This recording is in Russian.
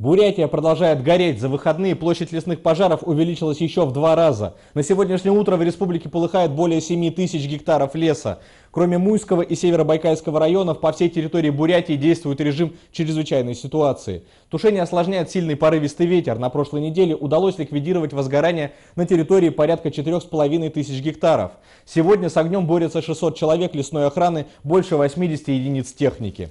Бурятия продолжает гореть. За выходные площадь лесных пожаров увеличилась еще в два раза. На сегодняшнее утро в республике полыхает более 7 тысяч гектаров леса. Кроме Муйского и Северобайкальского районов, по всей территории Бурятии действует режим чрезвычайной ситуации. Тушение осложняет сильный порывистый ветер. На прошлой неделе удалось ликвидировать возгорание на территории порядка 4,5 тысяч гектаров. Сегодня с огнем борется 600 человек лесной охраны, больше 80 единиц техники.